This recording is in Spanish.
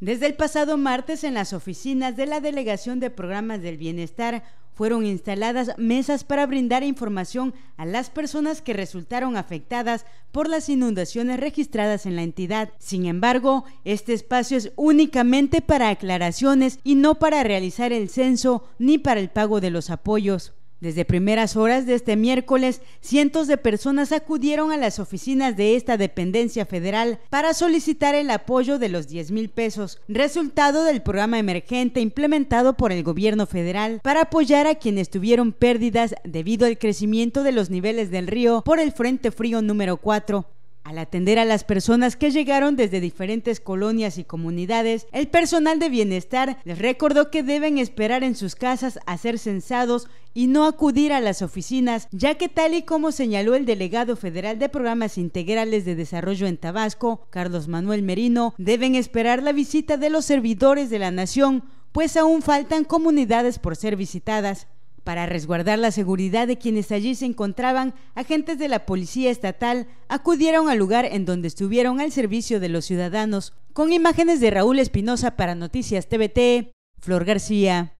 Desde el pasado martes en las oficinas de la Delegación de Programas del Bienestar fueron instaladas mesas para brindar información a las personas que resultaron afectadas por las inundaciones registradas en la entidad. Sin embargo, este espacio es únicamente para aclaraciones y no para realizar el censo ni para el pago de los apoyos. Desde primeras horas de este miércoles, cientos de personas acudieron a las oficinas de esta dependencia federal para solicitar el apoyo de los 10 mil pesos, resultado del programa emergente implementado por el gobierno federal para apoyar a quienes tuvieron pérdidas debido al crecimiento de los niveles del río por el Frente Frío número 4. Al atender a las personas que llegaron desde diferentes colonias y comunidades, el personal de bienestar les recordó que deben esperar en sus casas a ser censados y no acudir a las oficinas, ya que tal y como señaló el delegado federal de programas integrales de desarrollo en Tabasco, Carlos Manuel Merino, deben esperar la visita de los servidores de la nación, pues aún faltan comunidades por ser visitadas. Para resguardar la seguridad de quienes allí se encontraban, agentes de la Policía Estatal acudieron al lugar en donde estuvieron al servicio de los ciudadanos, con imágenes de Raúl Espinosa para Noticias TVT, Flor García.